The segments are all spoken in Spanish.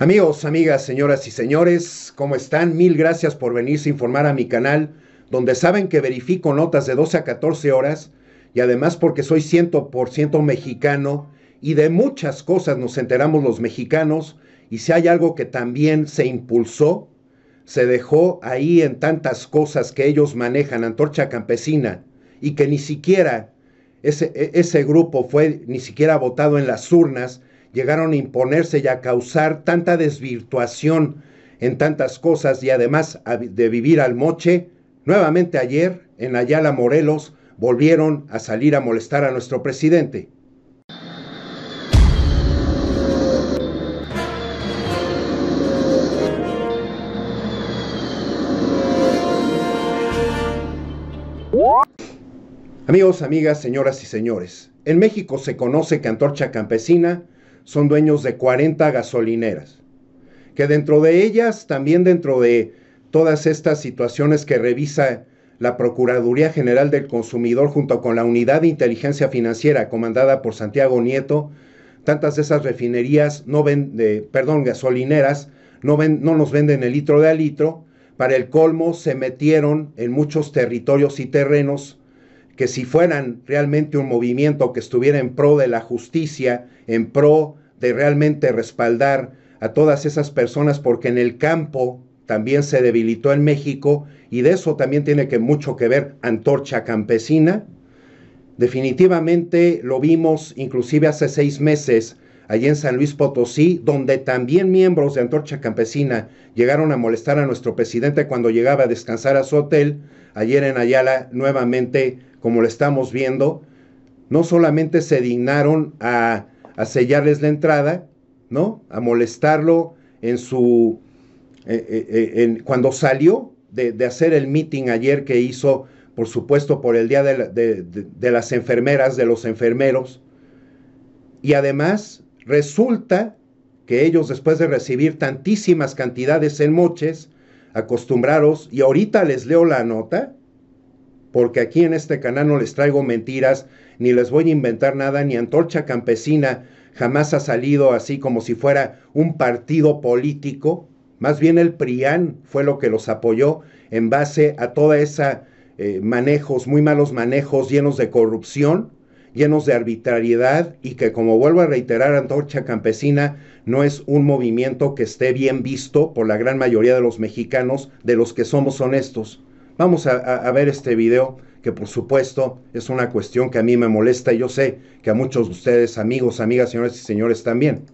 Amigos, amigas, señoras y señores, ¿cómo están? Mil gracias por venirse a informar a mi canal, donde saben que verifico notas de 12 a 14 horas y además porque soy 100% mexicano y de muchas cosas nos enteramos los mexicanos y si hay algo que también se impulsó, se dejó ahí en tantas cosas que ellos manejan, antorcha campesina, y que ni siquiera ese, e, ese grupo fue ni siquiera votado en las urnas, llegaron a imponerse y a causar tanta desvirtuación en tantas cosas y además de vivir al moche, nuevamente ayer en Ayala Morelos volvieron a salir a molestar a nuestro presidente. Amigos, amigas, señoras y señores, en México se conoce que Antorcha Campesina son dueños de 40 gasolineras, que dentro de ellas, también dentro de todas estas situaciones que revisa la Procuraduría General del Consumidor junto con la Unidad de Inteligencia Financiera comandada por Santiago Nieto, tantas de esas refinerías, no ven, perdón, gasolineras, no, ven, no nos venden el litro de a litro. Para el colmo se metieron en muchos territorios y terrenos que si fueran realmente un movimiento que estuviera en pro de la justicia en pro de realmente respaldar a todas esas personas, porque en el campo también se debilitó en México y de eso también tiene que mucho que ver Antorcha Campesina. Definitivamente lo vimos inclusive hace seis meses allí en San Luis Potosí, donde también miembros de Antorcha Campesina llegaron a molestar a nuestro presidente cuando llegaba a descansar a su hotel. Ayer en Ayala, nuevamente, como lo estamos viendo, no solamente se dignaron a a sellarles la entrada, ¿no? A molestarlo en su... Eh, eh, eh, cuando salió de, hacer el meeting ayer que hizo, por supuesto, por el Día de, de, de las Enfermeras, de los enfermeros, y además resulta que ellos después de recibir tantísimas cantidades en moches, acostumbrados, y ahorita les leo la nota, porque aquí en este canal no les traigo mentiras, ni les voy a inventar nada, ni Antorcha Campesina jamás ha salido así como si fuera un partido político, más bien el PRIAN fue lo que los apoyó en base a toda esa eh, manejos, muy malos manejos llenos de corrupción, llenos de arbitrariedad y que como vuelvo a reiterar, Antorcha Campesina no es un movimiento que esté bien visto por la gran mayoría de los mexicanos, de los que somos honestos. Vamos a, ver este video que por supuesto es una cuestión que a mí me molesta y yo sé que a muchos de ustedes, amigos, amigas, señores y señores también.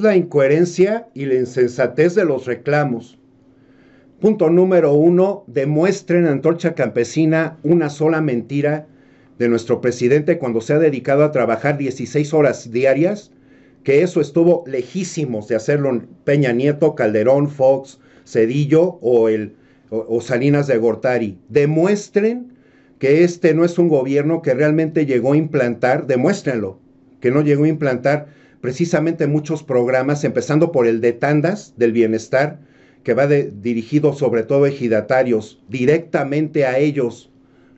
la incoherencia y la insensatez de los reclamos. Punto número uno, demuestren Antorcha Campesina una sola mentira de nuestro presidente cuando se ha dedicado a trabajar 16 horas diarias, que eso estuvo lejísimos de hacerlo Peña Nieto, Calderón, Fox, Cedillo o, el, o Salinas de Gortari. Demuestren que este no es un gobierno que realmente llegó a implantar, demuéstrenlo, que no llegó a implantar precisamente muchos programas, empezando por el de tandas del bienestar, que va dirigido sobre todo a ejidatarios, directamente a ellos,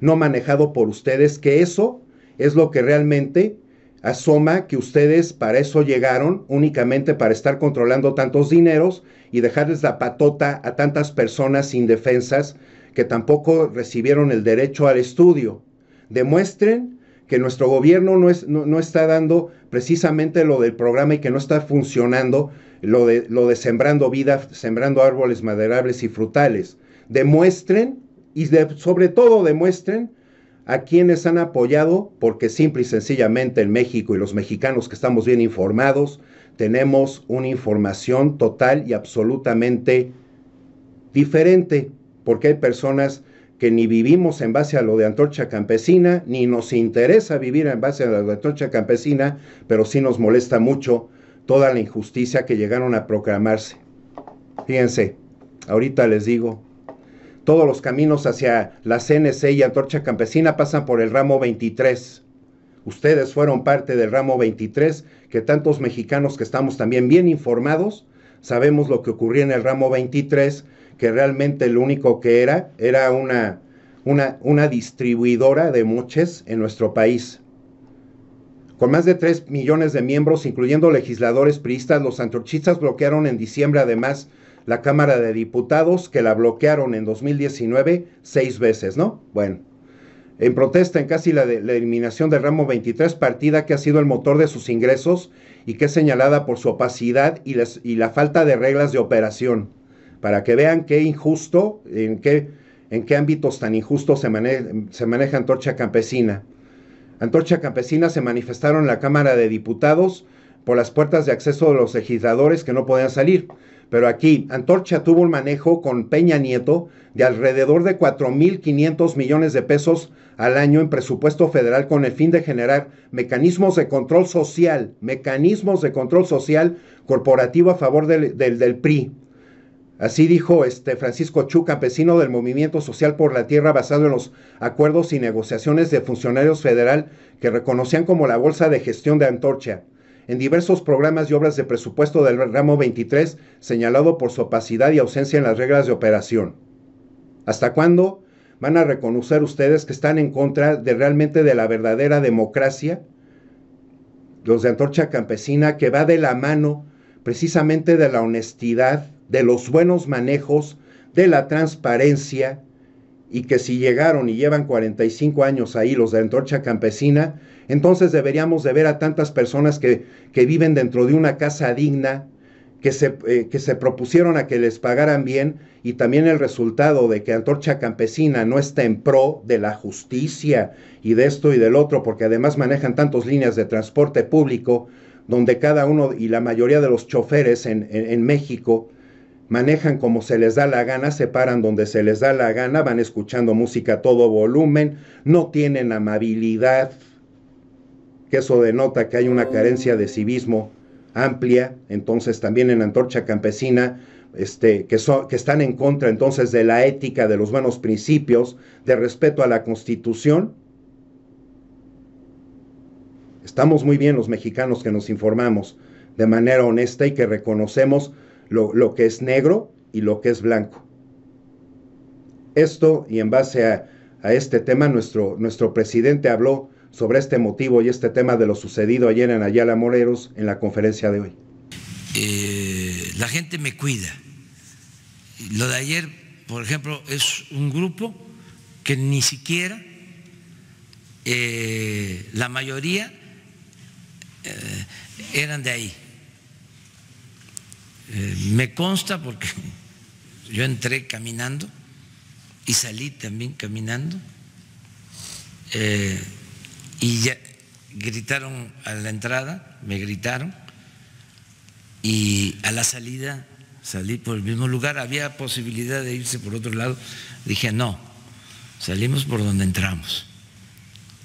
no manejado por ustedes, que eso es lo que realmente asoma que ustedes para eso llegaron, únicamente para estar controlando tantos dineros y dejarles la patota a tantas personas indefensas que tampoco recibieron el derecho al estudio. Demuestren que nuestro gobierno no, es, no, está dando precisamente lo del programa y que no está funcionando lo de, lo sembrando vida, sembrando árboles maderables y frutales. Demuestren y sobre todo demuestren a quienes han apoyado, porque simple y sencillamente en México y los mexicanos que estamos bien informados, tenemos una información total y absolutamente diferente, porque hay personas que ni vivimos en base a lo de antorcha campesina, ni nos interesa vivir en base a lo de antorcha campesina, pero sí nos molesta mucho toda la injusticia que llegaron a proclamarse. Fíjense, ahorita les digo, todos los caminos hacia la CNC y Antorcha Campesina pasan por el ramo 23. Ustedes fueron parte del ramo 23, que tantos mexicanos que estamos también bien informados, sabemos lo que ocurrió en el ramo 23 que realmente lo único que era era una, una, distribuidora de moches en nuestro país. Con más de 3 millones de miembros, incluyendo legisladores priistas, los antorchistas bloquearon en diciembre además la Cámara de Diputados, que la bloquearon en 2019 seis veces, ¿no? Bueno. En protesta en casi la, eliminación del ramo 23, partida que ha sido el motor de sus ingresos y que es señalada por su opacidad y la falta de reglas de operación para que vean qué injusto, en qué, en qué ámbitos tan injustos se, se maneja Antorcha Campesina. Antorcha Campesina se manifestaron en la Cámara de Diputados por las puertas de acceso de los legisladores que no podían salir. Pero aquí, Antorcha tuvo un manejo con Peña Nieto de alrededor de 4.500 millones de pesos al año en presupuesto federal con el fin de generar mecanismos de control social, mecanismos de control social corporativo a favor del PRI. Así dijo este Francisco Chu, campesino del Movimiento Social por la Tierra, basado en los acuerdos y negociaciones de funcionarios federal que reconocían como la Bolsa de Gestión de Antorcha. En diversos programas y obras de presupuesto del ramo 23, señalado por su opacidad y ausencia en las reglas de operación. ¿Hasta cuándo van a reconocer ustedes que están en contra de realmente de la verdadera democracia? Los de Antorcha Campesina, que va de la mano precisamente de la honestidad de los buenos manejos, de la transparencia, y que si llegaron y llevan 45 años ahí los de Antorcha Campesina, entonces deberíamos de ver a tantas personas que, viven dentro de una casa digna, que se, eh, que se propusieron a que les pagaran bien y también el resultado de que Antorcha Campesina no está en pro de la justicia y de esto y del otro, porque además manejan tantas líneas de transporte público, donde cada uno y la mayoría de los choferes en México, manejan como se les da la gana, se paran donde se les da la gana, van escuchando música a todo volumen, no tienen amabilidad, que eso denota que hay una carencia de civismo amplia, entonces también en Antorcha Campesina, este, que, que están en contra entonces de la ética, de los buenos principios, de respeto a la constitución. Estamos muy bien los mexicanos que nos informamos de manera honesta y que reconocemos lo, que es negro y lo que es blanco. Esto, y en base a, este tema, nuestro, nuestro presidente habló sobre este motivo y este tema de lo sucedido ayer en Ayala Moreros en la conferencia de hoy. Eh, la gente me cuida. Lo de ayer, por ejemplo, es un grupo que ni siquiera eh, la mayoría eh, eran de ahí. Eh, me consta porque yo entré caminando y salí también caminando eh, y ya gritaron a la entrada, me gritaron y a la salida salí por el mismo lugar, había posibilidad de irse por otro lado, dije no, salimos por donde entramos.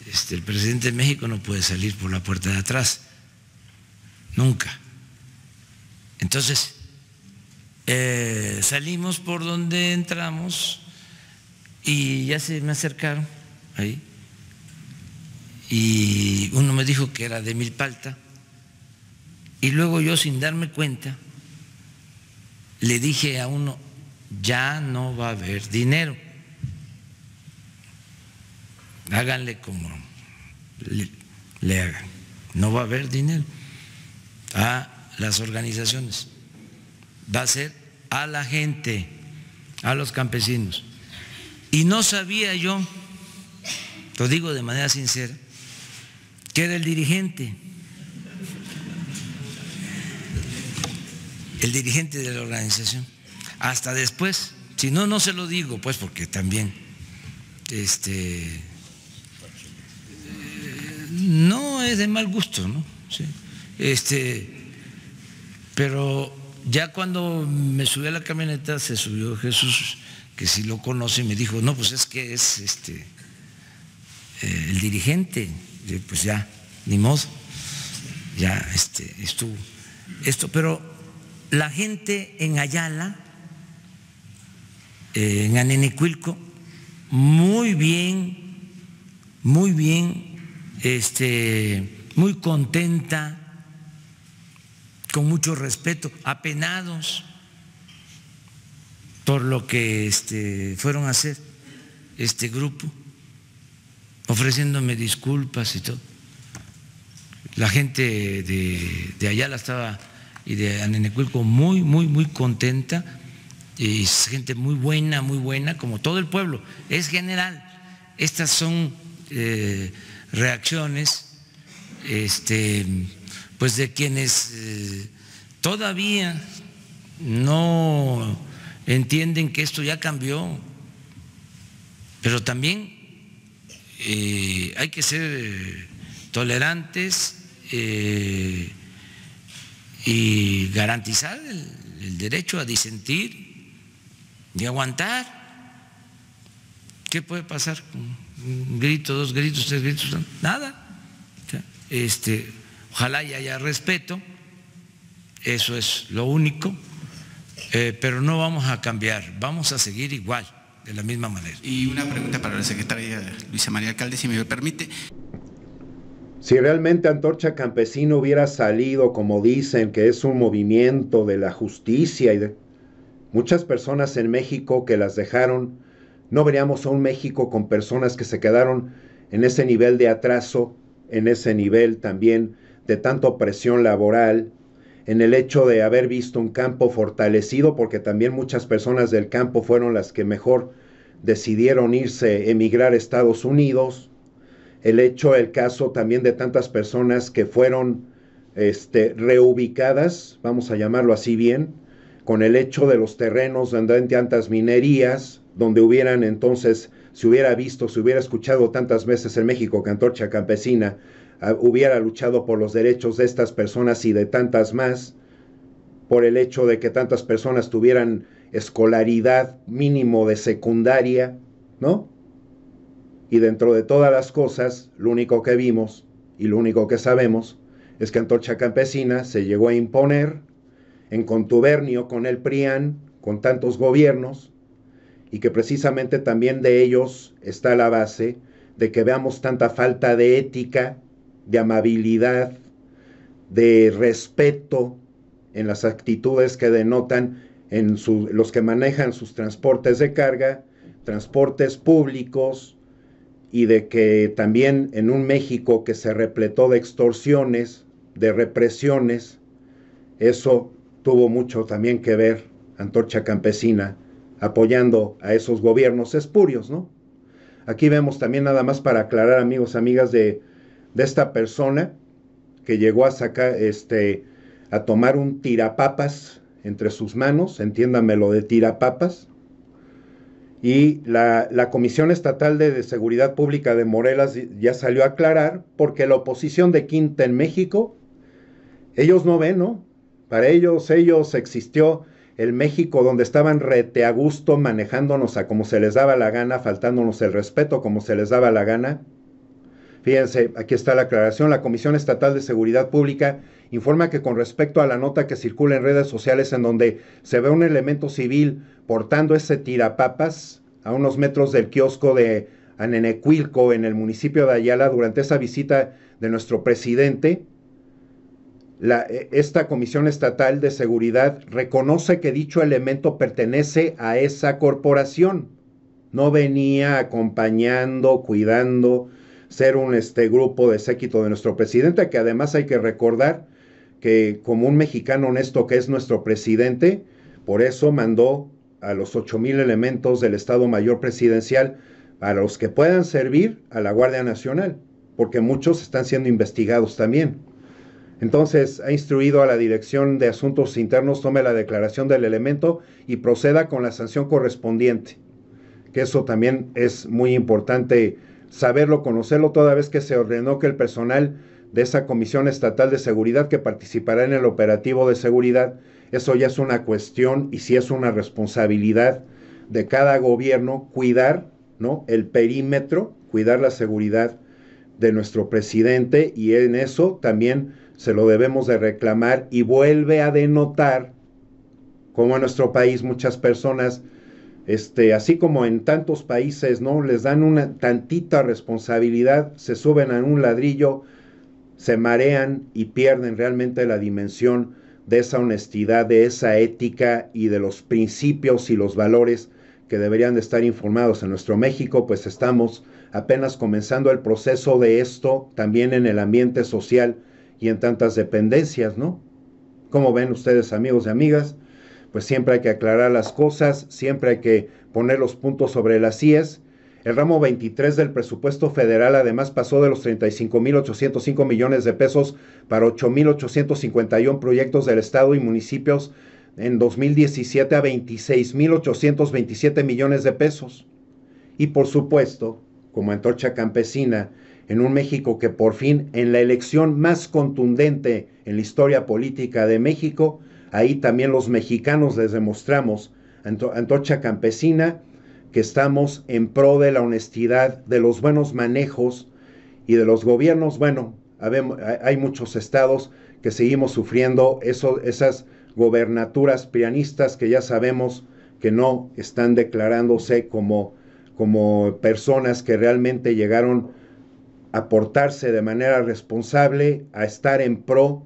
Este, el presidente de México no puede salir por la puerta de atrás, nunca. Entonces, eh, salimos por donde entramos y ya se me acercaron ahí. Y uno me dijo que era de Milpalta. Y luego yo, sin darme cuenta, le dije a uno, ya no va a haber dinero. Háganle como le, le hagan. No va a haber dinero. Ah, las organizaciones, va a ser a la gente, a los campesinos. Y no sabía yo, lo digo de manera sincera, que era el dirigente, el dirigente de la organización, hasta después, si no, no se lo digo, pues porque también, este, eh, no es de mal gusto, ¿no? Este, pero ya cuando me subí a la camioneta, se subió Jesús, que si lo conoce, y me dijo, no, pues es que es este eh, el dirigente. pues ya, ni modo, ya este, estuvo esto. Pero la gente en Ayala, eh, en Anenicuilco, muy bien, muy bien, este, muy contenta con mucho respeto, apenados por lo que este, fueron a hacer este grupo, ofreciéndome disculpas y todo. La gente de, de allá la estaba y de Anenecuilco muy, muy, muy contenta. Y gente muy buena, muy buena, como todo el pueblo. Es general. Estas son eh, reacciones este, pues de quienes eh, todavía no entienden que esto ya cambió, pero también eh, hay que ser eh, tolerantes y garantizar el, derecho a disentir y aguantar. ¿Qué puede pasar? con Un grito, dos gritos, tres gritos, nada. Este, Ojalá y haya respeto, eso es lo único, eh, pero no vamos a cambiar, vamos a seguir igual, de la misma manera. Y una pregunta para la secretaria Luisa María Alcalde, si me permite. Si realmente Antorcha Campesino hubiera salido, como dicen, que es un movimiento de la justicia y de muchas personas en México que las dejaron, no veríamos a un México con personas que se quedaron en ese nivel de atraso, en ese nivel también de tanta presión laboral, en el hecho de haber visto un campo fortalecido, porque también muchas personas del campo fueron las que mejor decidieron irse, emigrar a Estados Unidos, el hecho, el caso también de tantas personas que fueron este, reubicadas, vamos a llamarlo así bien, con el hecho de los terrenos donde hay tantas minerías, donde hubieran entonces, se hubiera visto, se hubiera escuchado tantas veces en México, Cantorcha Campesina, Ah, hubiera luchado por los derechos de estas personas y de tantas más, por el hecho de que tantas personas tuvieran escolaridad mínimo de secundaria, ¿no? Y dentro de todas las cosas, lo único que vimos y lo único que sabemos es que Antorcha Campesina se llegó a imponer en contubernio con el PRIAN, con tantos gobiernos, y que precisamente también de ellos está la base de que veamos tanta falta de ética de amabilidad, de respeto en las actitudes que denotan en los que manejan sus transportes de carga, transportes públicos, y de que también en un México que se repletó de extorsiones, de represiones, eso tuvo mucho también que ver Antorcha Campesina apoyando a esos gobiernos espurios, ¿no? Aquí vemos también nada más para aclarar, amigos, amigas, de de esta persona que llegó a sacar, este, a tomar un tirapapas entre sus manos, entiéndame lo de tirapapas, y la, Comisión Estatal de, de, Seguridad Pública de Morelas ya salió a aclarar porque la oposición de Quinta en México, ellos no ven, ¿no? Para ellos, ellos existió el México donde estaban rete a gusto manejándonos a como se les daba la gana, faltándonos el respeto como se les daba la gana, Fíjense, aquí está la aclaración. La Comisión Estatal de Seguridad Pública informa que con respecto a la nota que circula en redes sociales en donde se ve un elemento civil portando ese tirapapas a unos metros del kiosco de Anenecuilco en el municipio de Ayala durante esa visita de nuestro presidente, eh, esta Comisión Estatal de Seguridad reconoce que dicho elemento pertenece a esa corporación. No venía acompañando, cuidando, ser un este, grupo de séquito de nuestro presidente, que además hay que recordar que como un mexicano honesto que es nuestro presidente, por eso mandó a los mil elementos del Estado Mayor Presidencial a los que puedan servir a la Guardia Nacional, porque muchos están siendo investigados también. Entonces, ha instruido a la Dirección de Asuntos Internos tome la declaración del elemento y proceda con la sanción correspondiente, que eso también es muy importante saberlo, conocerlo, toda vez que se ordenó que el personal de esa Comisión Estatal de Seguridad que participará en el operativo de seguridad, eso ya es una cuestión y sí es una responsabilidad de cada gobierno cuidar, ¿no? El perímetro, cuidar la seguridad de nuestro presidente y en eso también se lo debemos de reclamar y vuelve a denotar cómo en nuestro país muchas personas este, así como en tantos países, ¿no? Les dan una tantita responsabilidad, se suben a un ladrillo, se marean y pierden realmente la dimensión de esa honestidad, de esa ética y de los principios y los valores que deberían de estar informados. En nuestro México, pues estamos apenas comenzando el proceso de esto también en el ambiente social y en tantas dependencias, ¿no? Como ven ustedes, amigos y amigas, pues siempre hay que aclarar las cosas, siempre hay que poner los puntos sobre las IES. El ramo 23 del presupuesto federal además pasó de los 35.805 millones de pesos para 8.851 proyectos del Estado y municipios en 2017 a 26.827 millones de pesos. Y por supuesto, como antorcha campesina, en un México que por fin, en la elección más contundente en la historia política de México, Ahí también los mexicanos les demostramos, Antocha Campesina, que estamos en pro de la honestidad, de los buenos manejos y de los gobiernos. Bueno, hay muchos estados que seguimos sufriendo esas gobernaturas pianistas que ya sabemos que no están declarándose como, como personas que realmente llegaron a portarse de manera responsable, a estar en pro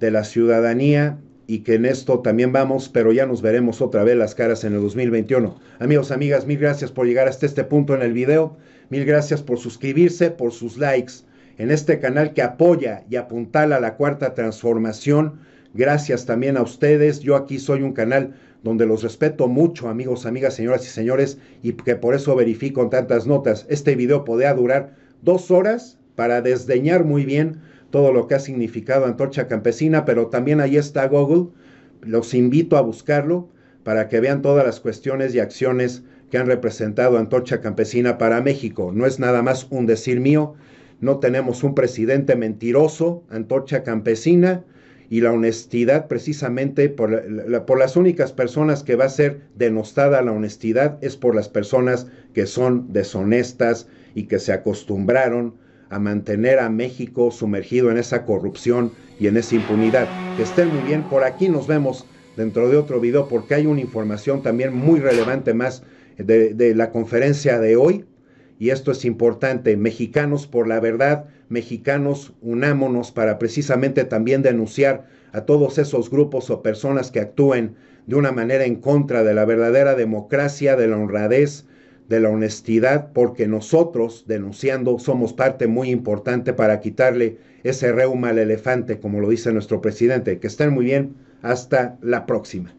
de la ciudadanía y que en esto también vamos, pero ya nos veremos otra vez las caras en el 2021. Amigos, amigas, mil gracias por llegar hasta este punto en el video. Mil gracias por suscribirse, por sus likes en este canal que apoya y apuntala la cuarta transformación. Gracias también a ustedes. Yo aquí soy un canal donde los respeto mucho, amigos, amigas, señoras y señores, y que por eso verifico tantas notas. Este video podría durar dos horas para desdeñar muy bien todo lo que ha significado Antorcha Campesina, pero también ahí está Google. Los invito a buscarlo para que vean todas las cuestiones y acciones que han representado Antorcha Campesina para México. No es nada más un decir mío, no tenemos un presidente mentiroso, Antorcha Campesina, y la honestidad precisamente por, por, las únicas personas que va a ser denostada la honestidad es por las personas que son deshonestas y que se acostumbraron a mantener a México sumergido en esa corrupción y en esa impunidad. Que estén muy bien, por aquí nos vemos dentro de otro video porque hay una información también muy relevante más de, de la conferencia de hoy y esto es importante, mexicanos por la verdad, mexicanos unámonos para precisamente también denunciar a todos esos grupos o personas que actúen de una manera en contra de la verdadera democracia, de la honradez, de la honestidad, porque nosotros, denunciando, somos parte muy importante para quitarle ese reuma al elefante, como lo dice nuestro presidente. Que estén muy bien. Hasta la próxima.